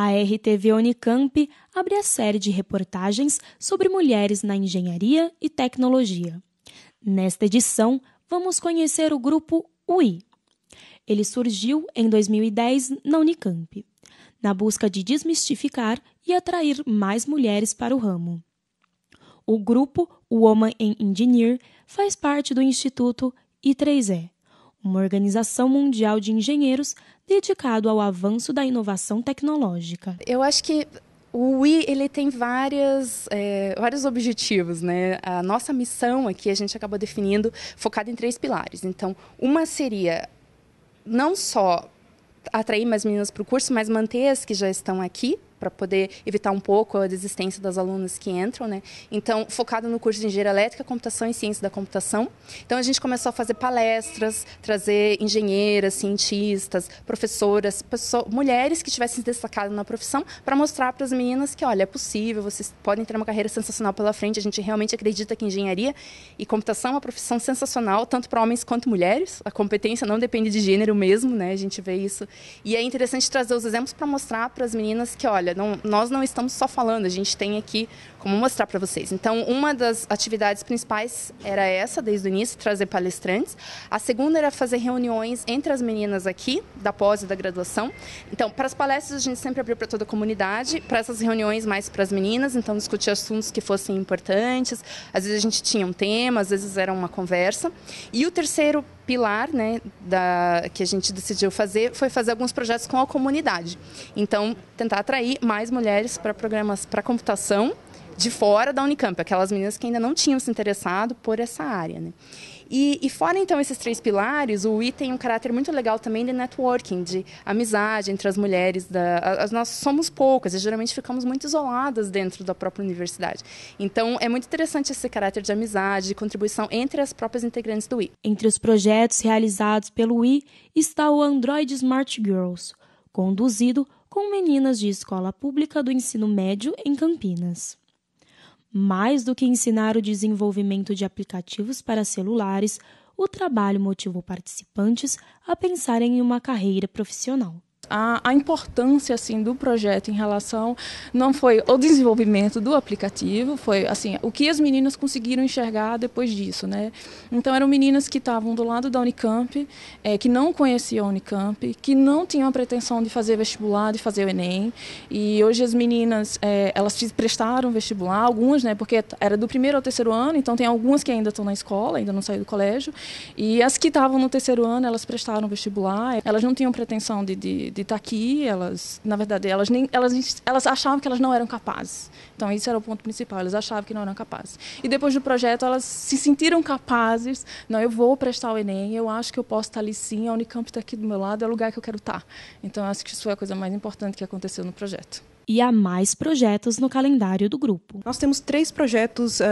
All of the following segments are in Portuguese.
A RTV Unicamp abre a série de reportagens sobre mulheres na engenharia e tecnologia. Nesta edição, vamos conhecer o grupo UI. Ele surgiu em 2010 na Unicamp, na busca de desmistificar e atrair mais mulheres para o ramo. O grupo Woman in Engineer faz parte do Instituto I3E, uma organização mundial de engenheiros dedicado ao avanço da inovação tecnológica. Eu acho que o UI ele tem várias, é, vários objetivos, né? A nossa missão aqui a gente acabou definindo focada em três pilares. Então, uma seria não só atrair mais meninas para o curso, mas manter as que já estão aqui, para poder evitar um pouco a desistência das alunas que entram, né? Então, focado no curso de Engenharia Elétrica, Computação e Ciência da Computação. Então, a gente começou a fazer palestras, trazer engenheiras, cientistas, professoras, pessoas, mulheres que tivessem se destacado na profissão para mostrar para as meninas que, olha, é possível, vocês podem ter uma carreira sensacional pela frente. A gente realmente acredita que engenharia e computação é uma profissão sensacional, tanto para homens quanto mulheres. A competência não depende de gênero mesmo, né? A gente vê isso. E é interessante trazer os exemplos para mostrar para as meninas que, olha, olha, não, nós não estamos só falando, a gente tem aqui como mostrar para vocês. Então, uma das atividades principais era essa, desde o início, trazer palestrantes. A segunda era fazer reuniões entre as meninas aqui, da pós e da graduação. Então, para as palestras, a gente sempre abriu para toda a comunidade, para essas reuniões, mais para as meninas. Então, discutir assuntos que fossem importantes. Às vezes, a gente tinha um tema, às vezes, era uma conversa. E o terceiro pilar né, da, que a gente decidiu fazer foi fazer alguns projetos com a comunidade. Então, tentar atrair mais mulheres para programas para computação de fora da Unicamp, aquelas meninas que ainda não tinham se interessado por essa área. Né? E, e, fora, então, esses três pilares, o i tem um caráter muito legal também de networking, de amizade entre as mulheres. Da, as, nós somos poucas e geralmente ficamos muito isoladas dentro da própria universidade. Então, é muito interessante esse caráter de amizade, de contribuição entre as próprias integrantes do i. Entre os projetos realizados pelo i está o Android Smart Girls, conduzido com meninas de escola pública do ensino médio em Campinas. Mais do que ensinar o desenvolvimento de aplicativos para celulares, o trabalho motivou participantes a pensarem em uma carreira profissional a, a importância assim do projeto em relação não foi o desenvolvimento do aplicativo, foi assim o que as meninas conseguiram enxergar depois disso, né? Então eram meninas que estavam do lado da Unicamp, é, que não conheciam a Unicamp, que não tinham a pretensão de fazer vestibular, de fazer o Enem, e hoje as meninas é, elas prestaram vestibular, algumas, né? Porque era do primeiro ao terceiro ano, então tem algumas que ainda estão na escola, ainda não saíram do colégio, e as que estavam no terceiro ano elas prestaram vestibular, elas não tinham pretensão de, de de estar aqui, elas, na verdade, elas, nem, elas, elas achavam que elas não eram capazes. Então, isso era o ponto principal, elas achavam que não eram capazes. E depois do projeto, elas se sentiram capazes. Não, eu vou prestar o Enem, eu acho que eu posso estar ali sim, a Unicamp está aqui do meu lado, é o lugar que eu quero estar. Tá. Então, acho que isso foi a coisa mais importante que aconteceu no projeto e há mais projetos no calendário do grupo. Nós temos três projetos uh,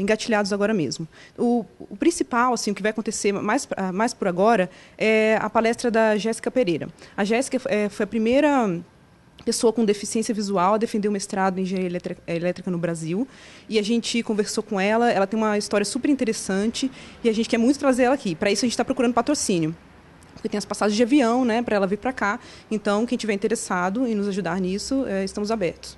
engatilhados agora mesmo. O, o, principal, assim, o que vai acontecer mais, uh, mais por agora, é a palestra da Jéssica Pereira. A Jéssica uh, foi a primeira pessoa com deficiência visual a defender o mestrado em engenharia elétrica no Brasil. E a gente conversou com ela, ela tem uma história super interessante e a gente quer muito trazer ela aqui. Para isso, a gente está procurando patrocínio porque tem as passagens de avião, né, para ela vir para cá. Então, quem tiver interessado em nos ajudar nisso, é, estamos abertos.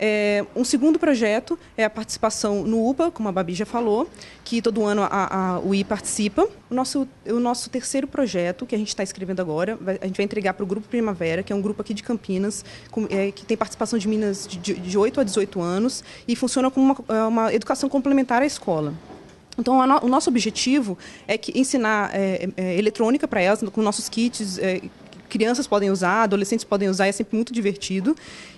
É, um segundo projeto é a participação no UPA, como a Babi já falou, que todo ano a, a UI participa. O nosso, o nosso terceiro projeto, que a gente está escrevendo agora, vai, a gente vai entregar para o Grupo Primavera, que é um grupo aqui de Campinas, com, é, que tem participação de minas de, de, de 8 a 18 anos e funciona como uma, é, uma educação complementar à escola. Então, o nosso objetivo é que ensinar é, é, é eletrônica para elas, com nossos kits, é, crianças podem usar, adolescentes podem usar, é sempre muito divertido.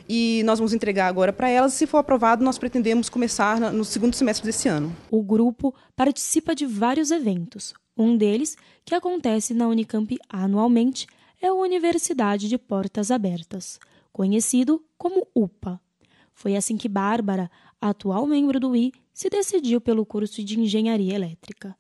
E nós vamos entregar agora para elas. Se for aprovado, nós pretendemos começar no segundo semestre desse ano. O grupo participa de vários eventos. Um deles, que acontece na Unicamp anualmente, é a Universidade de Portas Abertas, conhecido como UPA. Foi assim que Bárbara, atual membro do I, se decidiu pelo curso de engenharia elétrica.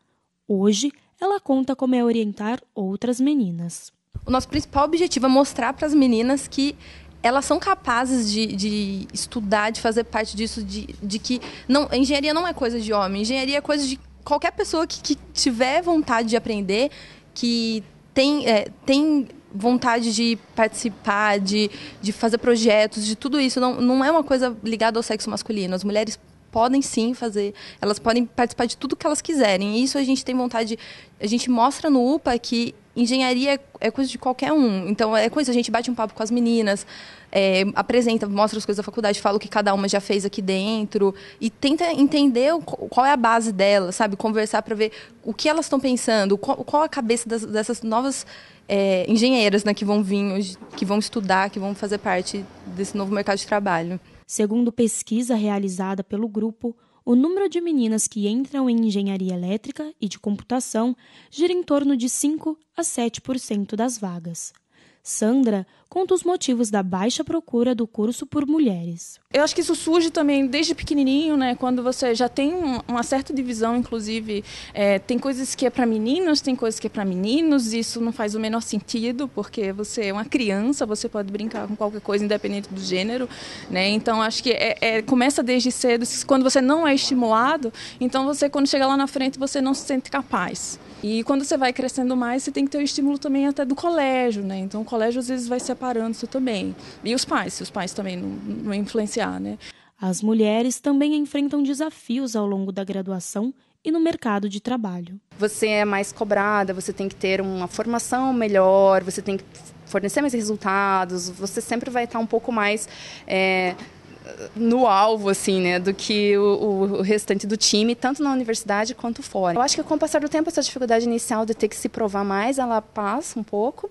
Hoje, ela conta como é orientar outras meninas. O nosso principal objetivo é mostrar para as meninas que elas são capazes de, de, estudar, de fazer parte disso, de, de que não, engenharia não é coisa de homem, engenharia é coisa de qualquer pessoa que, que tiver vontade de aprender, que tem, é, tem vontade de participar, de, de fazer projetos, de tudo isso. Não, não é uma coisa ligada ao sexo masculino. As mulheres podem sim fazer, elas podem participar de tudo que elas quiserem. E isso a gente tem vontade, a gente mostra no UPA que engenharia é coisa de qualquer um. Então, é coisa, a gente bate um papo com as meninas, é, apresenta, mostra as coisas da faculdade, fala o que cada uma já fez aqui dentro e tenta entender o, qual é a base dela, sabe? Conversar para ver o que elas estão pensando, qual, qual, a cabeça das, dessas novas é, engenheiras né, que vão vir, que vão estudar, que vão fazer parte desse novo mercado de trabalho. Segundo pesquisa realizada pelo grupo, o número de meninas que entram em engenharia elétrica e de computação gira em torno de 5 a 7% das vagas. Sandra conta os motivos da baixa procura do curso por mulheres. Eu acho que isso surge também desde pequenininho, né? Quando você já tem uma certa divisão, inclusive é, tem coisas que é para meninos, tem coisas que é para meninos. E isso não faz o menor sentido porque você é uma criança, você pode brincar com qualquer coisa independente do gênero, né? Então acho que é, é, começa desde cedo. Quando você não é estimulado, então você quando chega lá na frente você não se sente capaz. E quando você vai crescendo mais, você tem que ter o estímulo também até do colégio, né? Então o colégio às vezes vai separando isso também. E os pais, se os pais também não, não influenciar, né? As mulheres também enfrentam desafios ao longo da graduação e no mercado de trabalho. Você é mais cobrada, você tem que ter uma formação melhor, você tem que fornecer mais resultados, você sempre vai estar um pouco mais. É no alvo, assim, né, do que o, o, restante do time, tanto na universidade quanto fora. Eu acho que com o passar do tempo, essa dificuldade inicial de ter que se provar mais, ela passa um pouco.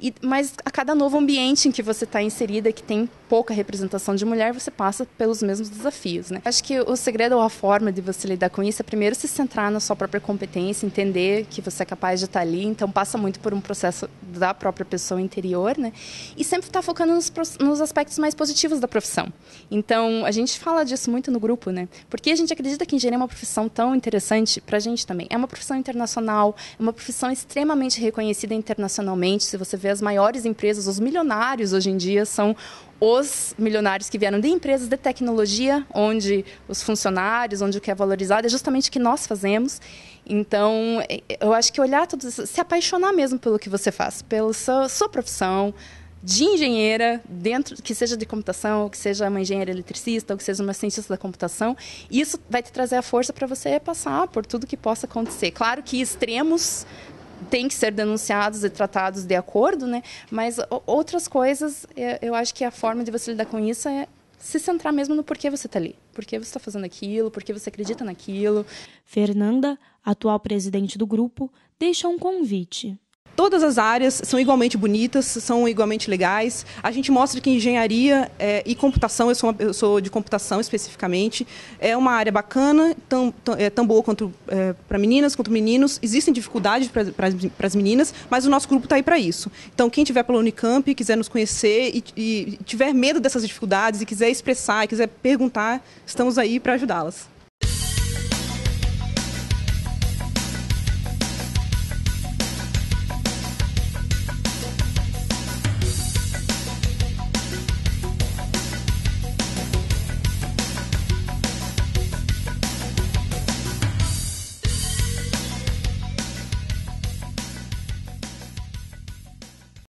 E, mas a cada novo ambiente em que você está inserida, que tem pouca representação de mulher, você passa pelos mesmos desafios. Né? Acho que o segredo ou a forma de você lidar com isso é primeiro se centrar na sua própria competência, entender que você é capaz de estar tá ali. Então passa muito por um processo da própria pessoa interior, né? E sempre estar tá focando nos, nos aspectos mais positivos da profissão. Então a gente fala disso muito no grupo, né? Porque a gente acredita que engenharia é uma profissão tão interessante para a gente também. É uma profissão internacional, é uma profissão extremamente reconhecida internacionalmente. Se você vê vê as maiores empresas, os milionários hoje em dia são os milionários que vieram de empresas de tecnologia, onde os funcionários, onde o que é valorizado é justamente o que nós fazemos. Então, eu acho que olhar todos, se apaixonar mesmo pelo que você faz, pela sua, sua profissão de engenheira, dentro que seja de computação, ou que seja uma engenheira eletricista, ou que seja uma cientista da computação, isso vai te trazer a força para você passar por tudo que possa acontecer. Claro que extremos têm que ser denunciados e tratados de acordo, né? Mas outras coisas, é, eu acho que a forma de você lidar com isso é se centrar mesmo no porquê você está ali, porquê você está fazendo aquilo, porquê você acredita naquilo. Fernanda, atual presidente do grupo, deixa um convite. Todas as áreas são igualmente bonitas, são igualmente legais. A gente mostra que engenharia é, e computação, eu sou, uma, eu sou de computação especificamente, é uma área bacana, tão, tão, é, tão boa quanto é, eh, para meninas quanto meninos. Existem dificuldades para as meninas, mas o nosso grupo está aí para isso. Então, quem tiver pela Unicamp, quiser nos conhecer e, e tiver medo dessas dificuldades e quiser expressar, e quiser perguntar, estamos aí para ajudá-las.